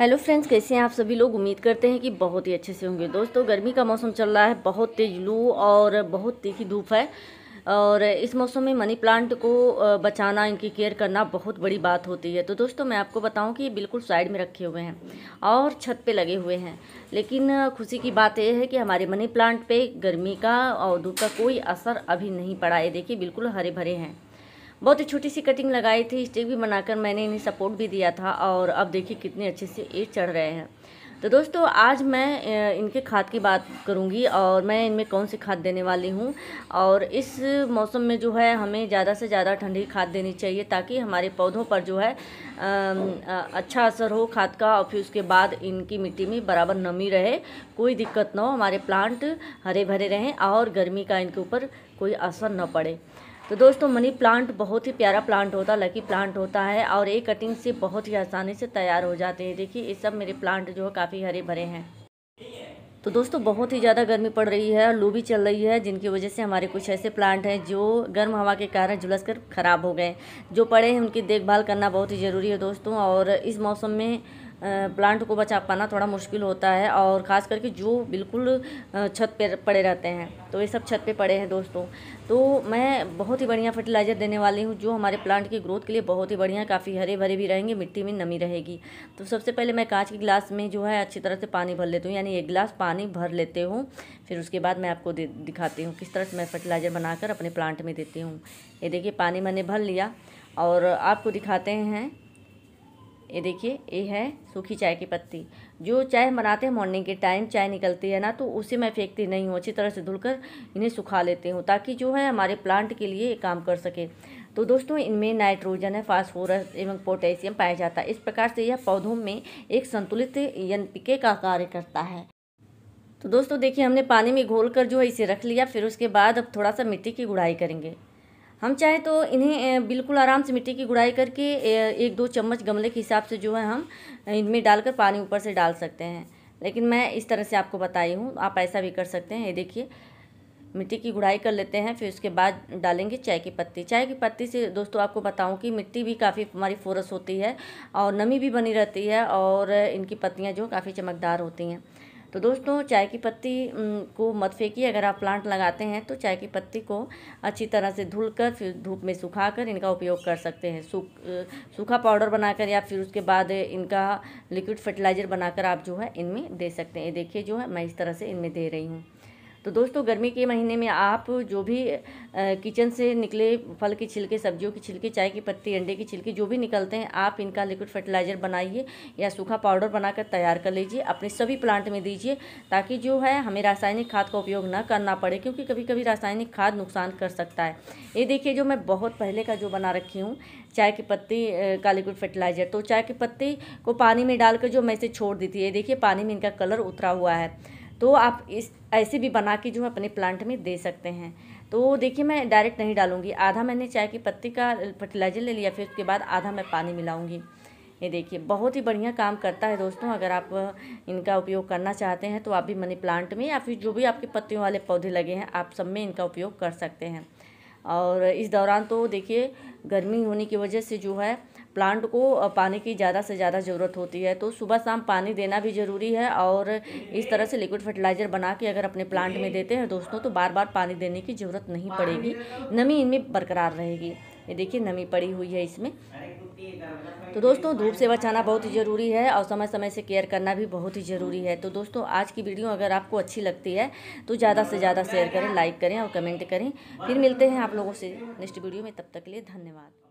hello friends कैसे हैं आप सभी लोग उम्मीद करते हैं कि बहुत ही अच्छे से होंगे दोस्तों गर्मी का मौसम चल रहा है बहुत तेज लू और बहुत तीखी धूप है और इस मौसम में मनी प्लांट को बचाना इनकी केयर करना बहुत बड़ी बात होती है तो दोस्तों मैं आपको बताऊं कि ये बिल्कुल साइड में रखे हुए हैं और छत पे लगे हुए हैं लेकिन खुशी की बात यह है कि हमारे मनी प्लांट पे गर्मी का और धूप का कोई असर अभी नहीं पड़ा है देखिए बिल्कुल हरे भरे हैं बहुत ही छोटी सी कटिंग लगाई थी स्टिक भी बनाकर मैंने इन्हें सपोर्ट भी दिया था और अब देखिए कितने अच्छे से ये चढ़ रहे हैं तो दोस्तों आज मैं इनके खाद की बात करूंगी और मैं इनमें कौन सी खाद देने वाली हूं और इस मौसम में जो है हमें ज़्यादा से ज़्यादा ठंडी खाद देनी चाहिए ताकि हमारे पौधों पर जो है अच्छा असर हो खाद का और फिर उसके बाद इनकी मिट्टी में बराबर नमी रहे कोई दिक्कत ना हो हमारे प्लांट हरे भरे रहें और गर्मी का इनके ऊपर कोई असर न पड़े तो दोस्तों मनी प्लांट बहुत ही प्यारा प्लांट होता लकी प्लांट होता है और एक कटिंग से बहुत ही आसानी से तैयार हो जाते हैं देखिए ये सब मेरे प्लांट जो है काफ़ी हरे भरे हैं तो दोस्तों बहुत ही ज़्यादा गर्मी पड़ रही है और लू भी चल रही है जिनकी वजह से हमारे कुछ ऐसे प्लांट हैं जो गर्म हवा के कारण झुलस कर ख़राब हो गए जो पड़े हैं उनकी देखभाल करना बहुत ही ज़रूरी है दोस्तों और इस मौसम में प्लांट को बचा पाना थोड़ा मुश्किल होता है और ख़ास करके जो बिल्कुल छत पर पड़े रहते हैं तो ये सब छत पे पड़े हैं दोस्तों तो मैं बहुत ही बढ़िया फर्टिलाइज़र देने वाली हूँ जो हमारे प्लांट की ग्रोथ के लिए बहुत ही बढ़िया काफ़ी हरे भरे भी रहेंगे मिट्टी में नमी रहेगी तो सबसे पहले मैं कांच के गिलास में जो है अच्छी तरह से पानी भर लेती हूँ यानी एक गिलास पानी भर लेते हूँ फिर उसके बाद मैं आपको दिखाती हूँ किस तरह से मैं फर्टिलाइज़र बनाकर अपने प्लांट में देती हूँ ये देखिए पानी मैंने भर लिया और आपको दिखाते हैं ये देखिए ये है सूखी चाय की पत्ती जो चाय बनाते हैं मॉर्निंग के टाइम चाय निकलती है ना तो उसे मैं फेंकती नहीं हूँ अच्छी तरह से धुलकर इन्हें सुखा लेती हूँ ताकि जो है हमारे प्लांट के लिए काम कर सके तो दोस्तों इनमें नाइट्रोजन है फास्फोरस एवं पोटेशियम पाया जाता है इस प्रकार से यह पौधों में एक संतुलित एन का कार्य करता है तो दोस्तों देखिए हमने पानी में घोल कर जो है इसे रख लिया फिर उसके बाद अब थोड़ा सा मिट्टी की गुड़ाई करेंगे हम चाहे तो इन्हें बिल्कुल आराम से मिट्टी की गुड़ाई करके एक दो चम्मच गमले के हिसाब से जो है हम इनमें डालकर पानी ऊपर से डाल सकते हैं लेकिन मैं इस तरह से आपको बताई हूँ आप ऐसा भी कर सकते हैं ये देखिए मिट्टी की गुड़ाई कर लेते हैं फिर उसके बाद डालेंगे चाय की पत्ती चाय की पत्ती से दोस्तों आपको बताऊं कि मिट्टी भी काफ़ी हमारी फोरस होती है और नमी भी बनी रहती है और इनकी पत्तियां जो काफ़ी चमकदार होती हैं तो दोस्तों चाय की पत्ती को मत फेंकिए अगर आप प्लांट लगाते हैं तो चाय की पत्ती को अच्छी तरह से धुल कर फिर धूप में सुखा कर इनका उपयोग कर सकते हैं सूख सूखा पाउडर बनाकर या फिर उसके बाद इनका लिक्विड फर्टिलाइज़र बनाकर आप जो है इनमें दे सकते हैं देखिए जो है मैं इस तरह से इनमें दे रही हूँ तो दोस्तों गर्मी के महीने में आप जो भी किचन से निकले फल के छिलके सब्जियों के छिलके चाय की पत्ती अंडे के छिलके जो भी निकलते हैं आप इनका लिक्विड फर्टिलाइज़र बनाइए या सूखा पाउडर बनाकर तैयार कर लीजिए अपने सभी प्लांट में दीजिए ताकि जो है हमें रासायनिक खाद का उपयोग ना करना पड़े क्योंकि कभी कभी रासायनिक खाद नुकसान कर सकता है ये देखिए जो मैं बहुत पहले का जो बना रखी हूँ चाय की पत्ती का लिक्विड फर्टिलाइज़र तो चाय की पत्ती को पानी में डालकर जो मैं इसे छोड़ दी थी ये देखिए पानी में इनका कलर उतरा हुआ है तो आप इस ऐसे भी बना के जो है अपने प्लांट में दे सकते हैं तो देखिए मैं डायरेक्ट नहीं डालूंगी आधा मैंने चाय की पत्ती का फर्टिलाइज़र ले लिया फिर उसके बाद आधा मैं पानी मिलाऊंगी ये देखिए बहुत ही बढ़िया काम करता है दोस्तों अगर आप इनका उपयोग करना चाहते हैं तो आप भी मनी प्लांट में या फिर जो भी आपके पत्तियों वाले पौधे लगे हैं आप सब में इनका उपयोग कर सकते हैं और इस दौरान तो देखिए गर्मी होने की वजह से जो है प्लांट को पानी की ज़्यादा से ज़्यादा ज़रूरत होती है तो सुबह शाम पानी देना भी ज़रूरी है और इस तरह से लिक्विड फर्टिलाइज़र बना के अगर अपने प्लांट में देते हैं दोस्तों तो बार बार पानी देने की ज़रूरत नहीं पड़ेगी नमी इनमें बरकरार रहेगी ये देखिए नमी पड़ी हुई है इसमें तो दोस्तों धूप से बचाना बहुत ही ज़रूरी है और समय समय से केयर करना भी बहुत ही ज़रूरी है तो दोस्तों आज की वीडियो अगर आपको अच्छी लगती है तो ज़्यादा से ज़्यादा शेयर करें लाइक करें और कमेंट करें फिर मिलते हैं आप लोगों से नेक्स्ट वीडियो में तब तक के लिए धन्यवाद